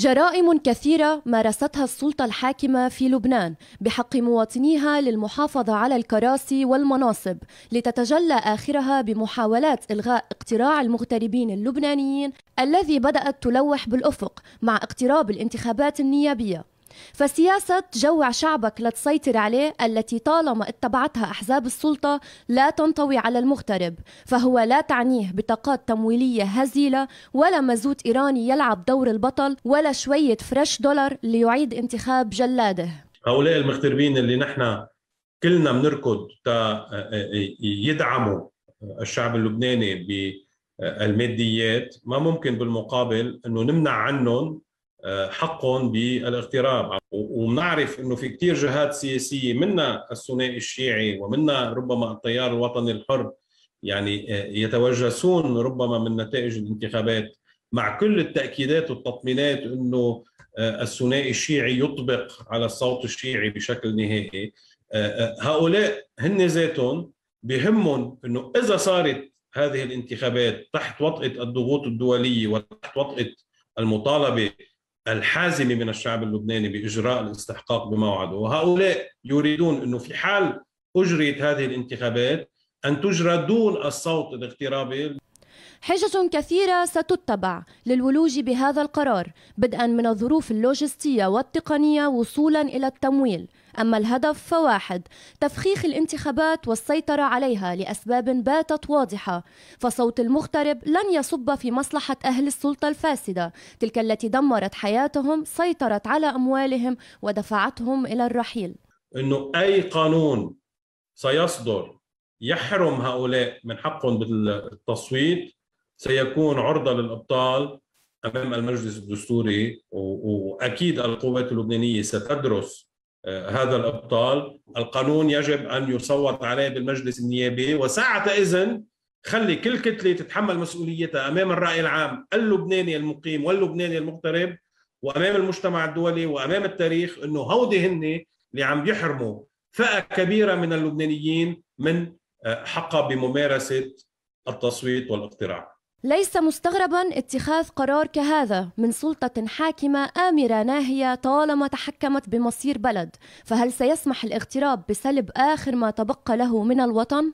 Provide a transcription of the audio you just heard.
جرائم كثيرة مارستها السلطة الحاكمة في لبنان بحق مواطنيها للمحافظة على الكراسي والمناصب لتتجلى آخرها بمحاولات إلغاء اقتراع المغتربين اللبنانيين الذي بدأت تلوح بالأفق مع اقتراب الانتخابات النيابية فسياسة جوع شعبك لتسيطر عليه التي طالما اتبعتها أحزاب السلطة لا تنطوي على المغترب فهو لا تعنيه بطاقات تمويلية هزيلة ولا مزود إيراني يلعب دور البطل ولا شوية فريش دولار ليعيد انتخاب جلاده هؤلاء المغتربين اللي نحن كلنا بنركض يدعموا الشعب اللبناني بالماديات ما ممكن بالمقابل انه نمنع عنهم حقهم بالاغتراب ونعرف انه في كثير جهات سياسيه منا الثنائي الشيعي ومنا ربما التيار الوطني الحر يعني آه، يتوجسون ربما من نتائج الانتخابات مع كل التاكيدات والتطمينات انه آه، الثنائي الشيعي يطبق على الصوت الشيعي بشكل نهائي آه، هؤلاء هن ذاتهم بهمهم انه اذا صارت هذه الانتخابات تحت وطئه الضغوط الدوليه وتحت وطئه المطالبه الحازمه من الشعب اللبناني باجراء الاستحقاق بموعده، وهؤلاء يريدون انه في حال اجريت هذه الانتخابات ان تجرى دون الصوت الاغترابي حجج كثيرة ستتبع للولوج بهذا القرار بدءا من الظروف اللوجستية والتقنية وصولا إلى التمويل أما الهدف فواحد تفخيخ الانتخابات والسيطرة عليها لأسباب باتت واضحة فصوت المغترب لن يصب في مصلحة أهل السلطة الفاسدة تلك التي دمرت حياتهم سيطرت على أموالهم ودفعتهم إلى الرحيل أنه أي قانون سيصدر يحرم هؤلاء من حقهم بالتصويت سيكون عرضة للإبطال أمام المجلس الدستوري وأكيد القوات اللبنانية ستدرس آه، هذا الإبطال القانون يجب أن يصوت عليه بالمجلس النيابي وساعتئذ خلي كل كتلة تتحمل مسؤوليتها أمام الرأي العام اللبناني المقيم واللبناني المغترب وأمام المجتمع الدولي وأمام التاريخ أنه هودي هن اللي عم يحرموا فئة كبيرة من اللبنانيين من حقها بممارسه التصويت والاقتراع ليس مستغربا اتخاذ قرار كهذا من سلطة حاكمة آمرة ناهية طالما تحكمت بمصير بلد، فهل سيسمح الاغتراب بسلب آخر ما تبقى له من الوطن؟